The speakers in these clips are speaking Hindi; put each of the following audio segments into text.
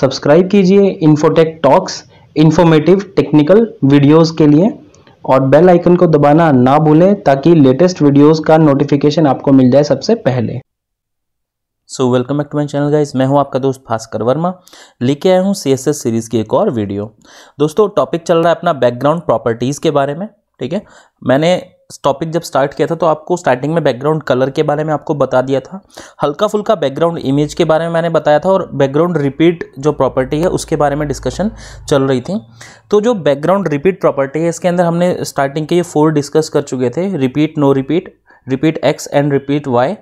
सब्सक्राइब कीजिए Infotech Talks informative technical videos के लिए और बेल आइकन को दबाना ना भूलें ताकि लेटेस्ट वीडियोस का नोटिफिकेशन आपको मिल जाए सबसे पहले so welcome back to my channel guys मैं हूं आपका दोस्त भास्कर वर्मा लेके आया हूं सी एस एस सीरीज़ की एक और वीडियो दोस्तों टॉपिक चल रहा है अपना बैकग्राउंड प्रॉपर्टीज़ के बारे में ठीक है मैंने टॉपिक जब स्टार्ट किया था तो आपको स्टार्टिंग में बैकग्राउंड कलर के बारे में आपको बता दिया था हल्का फुल्का बैकग्राउंड इमेज के बारे में मैंने बताया था और बैकग्राउंड रिपीट जो प्रॉपर्टी है उसके बारे में डिस्कशन चल रही थी तो जो बैकग्राउंड रिपीट प्रॉपर्टी है इसके अंदर हमने स्टार्टिंग के ये फोर डिस्कस कर चुके थे repeat no repeat repeat X and repeat Y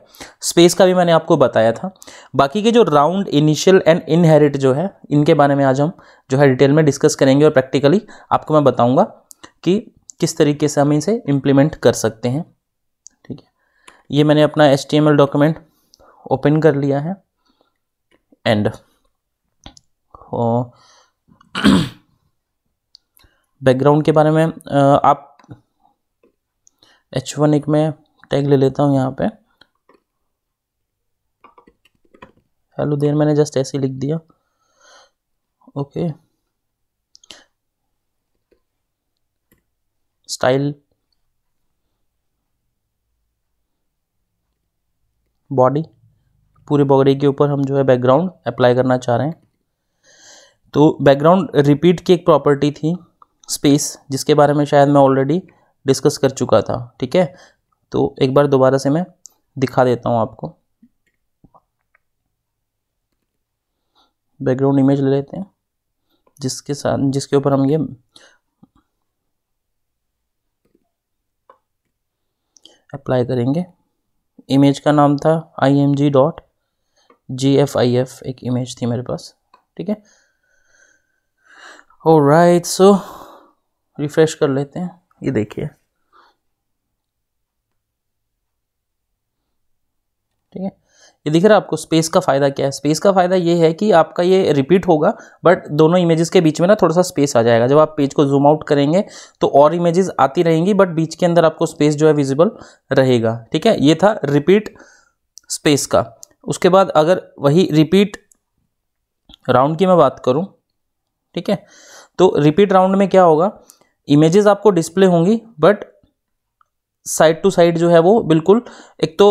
space का भी मैंने आपको बताया था बाकी के जो राउंड इनिशियल एंड इनहेरिट जो है इनके बारे में आज हम जो है डिटेल में डिस्कस करेंगे और प्रैक्टिकली आपको मैं बताऊँगा कि किस तरीके से हम इसे इम्प्लीमेंट कर सकते हैं ठीक है ये मैंने अपना एच डॉक्यूमेंट ओपन कर लिया है एंड बैकग्राउंड के बारे में आप एच वन एक में टैग ले लेता हूँ यहाँ पे हेलो देर मैंने जस्ट ऐसे लिख दिया ओके okay. style बॉडी पूरे बॉडी के ऊपर हम जो है बैकग्राउंड अप्लाई करना चाह रहे हैं तो बैकग्राउंड रिपीट की एक प्रॉपर्टी थी स्पेस जिसके बारे में शायद मैं ऑलरेडी डिस्कस कर चुका था ठीक है तो एक बार दोबारा से मैं दिखा देता हूँ आपको बैकग्राउंड इमेज ले लेते हैं जिसके साथ जिसके ऊपर हम ये अप्लाई करेंगे इमेज का नाम था I M G dot G I F एफ एक इमेज थी मेरे पास ठीक है और राइट सो रिफ्रेश कर लेते हैं ये देखिए ठीक है ये दिख रहा है आपको स्पेस का फ़ायदा क्या है स्पेस का फ़ायदा ये है कि आपका ये रिपीट होगा बट दोनों इमेजेस के बीच में ना थोड़ा सा स्पेस आ जाएगा जब आप पेज को जूम आउट करेंगे तो और इमेजेस आती रहेंगी बट बीच के अंदर आपको स्पेस जो है विजिबल रहेगा ठीक है ये था रिपीट स्पेस का उसके बाद अगर वही रिपीट राउंड की मैं बात करूँ ठीक है तो रिपीट राउंड में क्या होगा इमेजेस आपको डिस्प्ले होंगी बट साइड टू साइड जो है वो बिल्कुल एक तो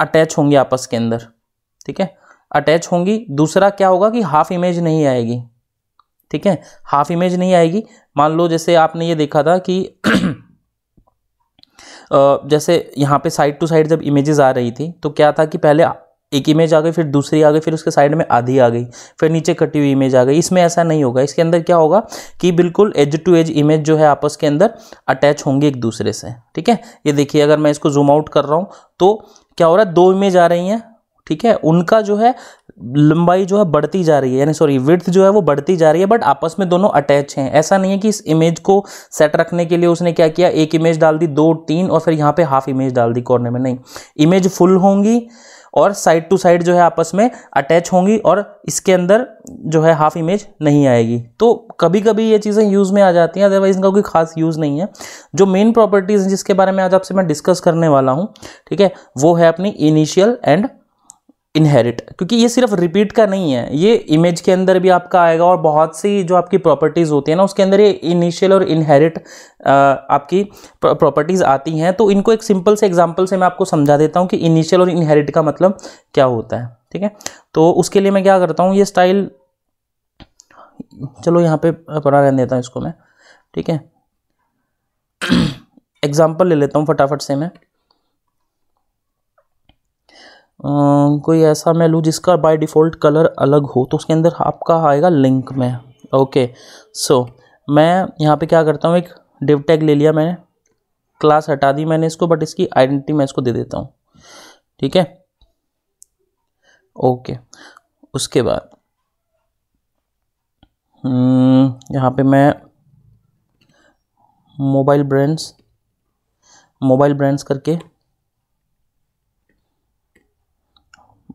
अटैच होंगी आपस के अंदर ठीक है अटैच होंगी दूसरा क्या होगा कि हाफ इमेज नहीं आएगी ठीक है हाफ इमेज नहीं आएगी मान लो जैसे आपने ये देखा था कि जैसे यहाँ पे साइड टू साइड जब इमेजेस आ रही थी तो क्या था कि पहले एक इमेज आ गई फिर दूसरी आ गई फिर उसके साइड में आधी आ गई फिर नीचे कटी हुई इमेज आ गई इसमें ऐसा नहीं होगा इसके अंदर क्या होगा कि बिल्कुल एज टू एज इमेज जो है आपस के अंदर अटैच होंगी एक दूसरे से ठीक है ये देखिए अगर मैं इसको जूम आउट कर रहा हूँ तो क्या हो रहा है दो इमेज आ रही हैं ठीक है उनका जो है लंबाई जो है बढ़ती जा रही है यानी सॉरी विर्थ जो है वो बढ़ती जा रही है बट आपस में दोनों अटैच हैं ऐसा नहीं है कि इस इमेज को सेट रखने के लिए उसने क्या किया एक इमेज डाल दी दो तीन और फिर यहाँ पे हाफ इमेज डाल दी कॉर्नर में नहीं इमेज फुल होंगी और साइड टू साइड जो है आपस में अटैच होंगी और इसके अंदर जो है हाफ इमेज नहीं आएगी तो कभी कभी ये चीज़ें यूज़ में आ जाती हैं अदरवाइज इनका कोई खास यूज़ नहीं है जो मेन प्रॉपर्टीज़ हैं जिसके बारे में आज आपसे मैं डिस्कस करने वाला हूँ ठीक है वो है अपनी इनिशियल एंड इनहेरिट क्योंकि ये सिर्फ रिपीट का नहीं है ये इमेज के अंदर भी आपका आएगा और बहुत सी जो आपकी प्रॉपर्टीज़ होती है ना उसके अंदर ये इनिशियल और इनहेरिट आपकी प्रॉपर्टीज़ आती हैं तो इनको एक सिंपल से एग्जांपल से मैं आपको समझा देता हूँ कि इनिशियल और इनहेरिट का मतलब क्या होता है ठीक है तो उसके लिए मैं क्या करता हूँ ये स्टाइल चलो यहाँ पर पढ़ा रहने देता हूँ इसको मैं ठीक है एग्जाम्पल ले लेता हूँ फटाफट से मैं कोई ऐसा मैं लूँ जिसका बाय डिफ़ॉल्ट कलर अलग हो तो उसके अंदर आपका आएगा लिंक में ओके सो मैं यहाँ पे क्या करता हूँ एक डिव टैग ले लिया मैंने क्लास हटा दी मैंने इसको बट इसकी आइडेंटिटी मैं इसको दे देता हूँ ठीक है ओके उसके बाद हम्म, यहाँ पे मैं मोबाइल ब्रांड्स मोबाइल ब्रांड्स करके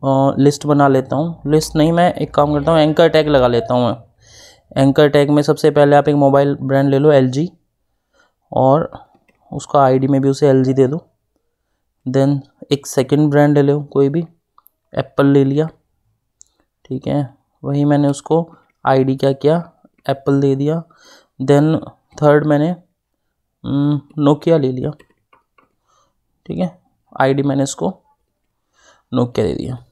लिस्ट बना लेता हूँ लिस्ट नहीं मैं एक काम करता हूँ एंकर टैग लगा लेता हूँ एंकर टैग में सबसे पहले आप एक मोबाइल ब्रांड ले लो एल और उसका आईडी में भी उसे एल दे दो देन एक सेकंड ब्रांड ले लो कोई भी एप्पल ले लिया ठीक है वही मैंने उसको आईडी क्या किया एप्पल दे दिया देन थर्ड मैंने नोकिया ले लिया ठीक है आईडी मैंने इसको नोकिया दे दिया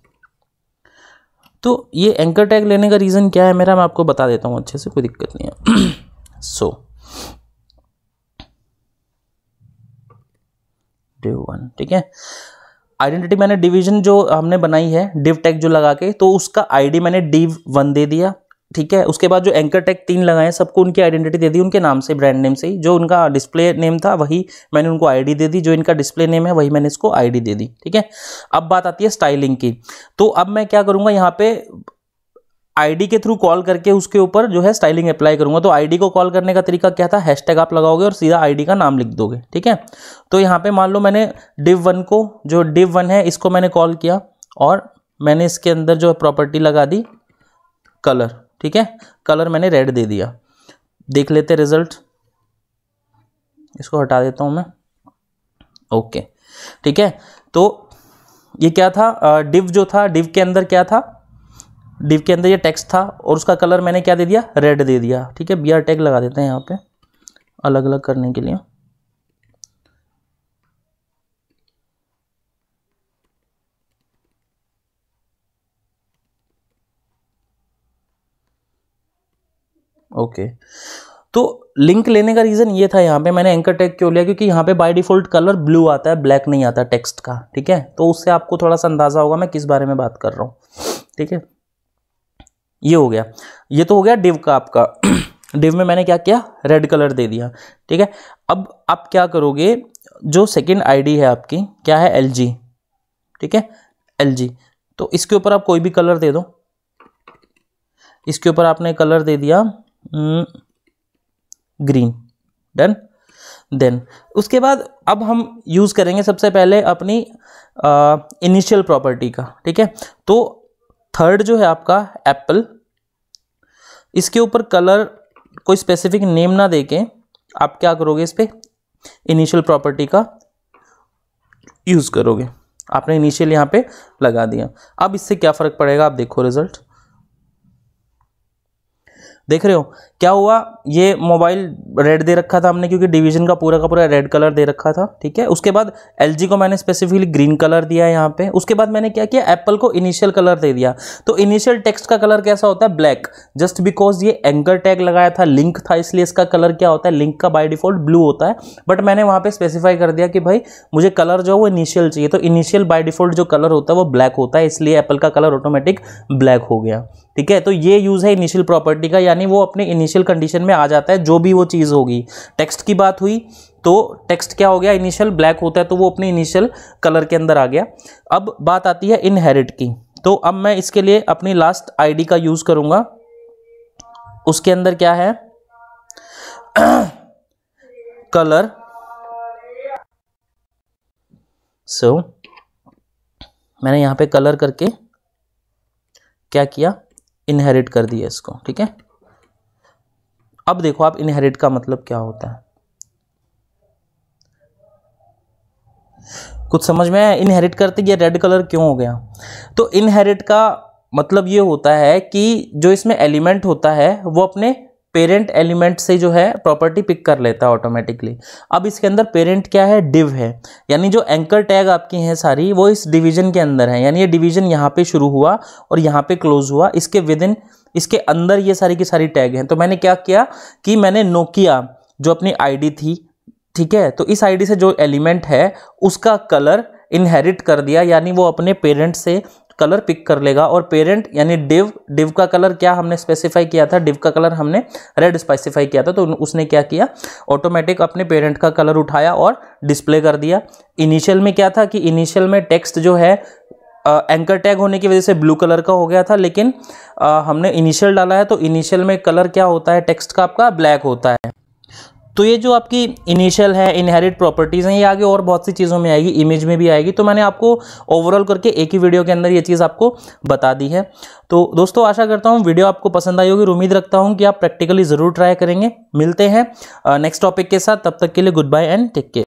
तो ये एंकर टैग लेने का रीज़न क्या है मेरा मैं आपको बता देता हूँ अच्छे से कोई दिक्कत नहीं है सो डिव वन ठीक है आइडेंटिटी मैंने डिवीजन जो हमने बनाई है डिव टैग जो लगा के तो उसका आईडी मैंने डिव वन दे दिया ठीक है उसके बाद जो एंकर टेक तीन लगाए सबको उनकी आइडेंटिटी दे दी उनके नाम से ब्रांड नेम से ही जो उनका डिस्प्ले नेम था वही मैंने उनको आईडी दे दी जो इनका डिस्प्ले नेम है वही मैंने इसको आईडी दे दी ठीक है अब बात आती है स्टाइलिंग की तो अब मैं क्या करूँगा यहाँ पे आईडी के थ्रू कॉल करके उसके ऊपर जो है स्टाइलिंग अप्लाई करूंगा तो आईडी को कॉल करने का तरीका क्या था हैशटैग आप लगाओगे और सीधा आईडी का नाम लिख दोगे ठीक है तो यहाँ पे मान लो मैंने डिव वन को जो डिव वन है इसको मैंने कॉल किया और मैंने इसके अंदर जो प्रॉपर्टी लगा दी कलर ठीक है कलर मैंने रेड दे दिया देख लेते रिजल्ट इसको हटा देता हूँ मैं ओके ठीक है तो ये क्या था डिव जो था डिव के अंदर क्या था डिव के अंदर ये टेक्स्ट था और उसका कलर मैंने क्या दे दिया रेड दे दिया ठीक है बी आर टैग लगा देते हैं यहाँ पे अलग अलग करने के लिए ओके तो लिंक लेने का रीज़न ये था यहाँ पे मैंने एंकर टैग क्यों लिया क्योंकि यहाँ पे बाय डिफ़ॉल्ट कलर ब्लू आता है ब्लैक नहीं आता टेक्स्ट का ठीक है तो उससे आपको थोड़ा सा अंदाज़ा होगा मैं किस बारे में बात कर रहा हूँ ठीक है ये हो गया ये तो हो गया डिव का आपका डिव में मैंने क्या किया रेड कलर दे दिया ठीक है अब आप क्या करोगे जो सेकेंड आईडी है आपकी क्या है एल ठीक है एल तो इसके ऊपर आप कोई भी कलर दे दो इसके ऊपर आपने कलर दे दिया ग्रीन डन देन उसके बाद अब हम यूज़ करेंगे सबसे पहले अपनी इनिशियल प्रॉपर्टी का ठीक है तो थर्ड जो है आपका एप्पल इसके ऊपर कलर कोई स्पेसिफिक नेम ना दे के आप क्या करोगे इस पर इनिशियल प्रॉपर्टी का यूज़ करोगे आपने इनिशियल यहाँ पे लगा दिया अब इससे क्या फ़र्क पड़ेगा आप देखो रिजल्ट देख रहे हो क्या हुआ ये मोबाइल रेड दे रखा था हमने क्योंकि डिवीजन का पूरा का पूरा रेड कलर दे रखा था ठीक है उसके बाद एल को मैंने स्पेसिफिकली ग्रीन कलर दिया है यहाँ पे उसके बाद मैंने क्या किया एप्पल को इनिशियल कलर दे दिया तो इनिशियल टेक्स्ट का कलर कैसा होता है ब्लैक जस्ट बिकॉज ये एंकर टैग लगाया था लिंक था इसलिए इसका कलर क्या होता है लिंक का बाई डिफॉल्ट ब्लू होता है बट मैंने वहाँ पर स्पेसिफाई कर दिया कि भाई मुझे कलर जो है वो इनिशियल चाहिए तो इनिशियल बाई डिफॉल्ट जो कलर होता है वो ब्लैक होता है इसलिए एप्पल का कलर ऑटोमेटिक ब्लैक हो गया ठीक है तो ये यूज़ है इनिशियल प्रॉपर्टी का यानी वो अपने इनिशियल कंडीशन में आ जाता है जो भी वो चीज़ होगी टेक्स्ट की बात हुई तो टेक्स्ट क्या हो गया इनिशियल ब्लैक होता है तो वो अपने इनिशियल कलर के अंदर आ गया अब बात आती है इनहेरिट की तो अब मैं इसके लिए अपनी लास्ट आईडी का यूज़ करूँगा उसके अंदर क्या है कलर सो so, मैंने यहाँ पे कलर करके क्या किया इनहेरिट कर दिया इसको ठीक है अब देखो आप इनहेरिट का मतलब क्या होता है कुछ समझ में आया इनहेरिट करते ये रेड कलर क्यों हो गया तो इनहेरिट का मतलब ये होता है कि जो इसमें एलिमेंट होता है वो अपने पेरेंट एलिमेंट से जो है प्रॉपर्टी पिक कर लेता है ऑटोमेटिकली अब इसके अंदर पेरेंट क्या है डिव है यानी जो एंकर टैग आपकी हैं सारी वो इस डिवीजन के अंदर है यानी ये डिवीजन यहाँ पे शुरू हुआ और यहाँ पे क्लोज हुआ इसके विद इन इसके अंदर ये सारी की सारी टैग हैं तो मैंने क्या किया कि मैंने नोकिया जो अपनी आई थी ठीक है तो इस आई से जो एलिमेंट है उसका कलर इनहेरिट कर दिया यानी वो अपने पेरेंट से कलर पिक कर लेगा और पेरेंट यानी डिव डिव का कलर क्या हमने स्पेसिफाई किया था डिव का कलर हमने रेड स्पेसिफाई किया था तो उसने क्या किया ऑटोमेटिक अपने पेरेंट का कलर उठाया और डिस्प्ले कर दिया इनिशियल में क्या था कि इनिशियल में टेक्स्ट जो है एंकर टैग होने की वजह से ब्लू कलर का हो गया था लेकिन आ, हमने इनिशियल डाला है तो इनिशियल में कलर क्या होता है टेक्स्ट का आपका ब्लैक होता है तो ये जो आपकी इनिशियल है इनहेरिट प्रॉपर्टीज़ हैं ये आगे और बहुत सी चीज़ों में आएगी इमेज में भी आएगी तो मैंने आपको ओवरऑल करके एक ही वीडियो के अंदर ये चीज़ आपको बता दी है तो दोस्तों आशा करता हूँ वीडियो आपको पसंद आई होगी उम्मीद रखता हूँ कि आप प्रैक्टिकली ज़रूर ट्राई करेंगे मिलते हैं नेक्स्ट टॉपिक के साथ तब तक के लिए good bye and take care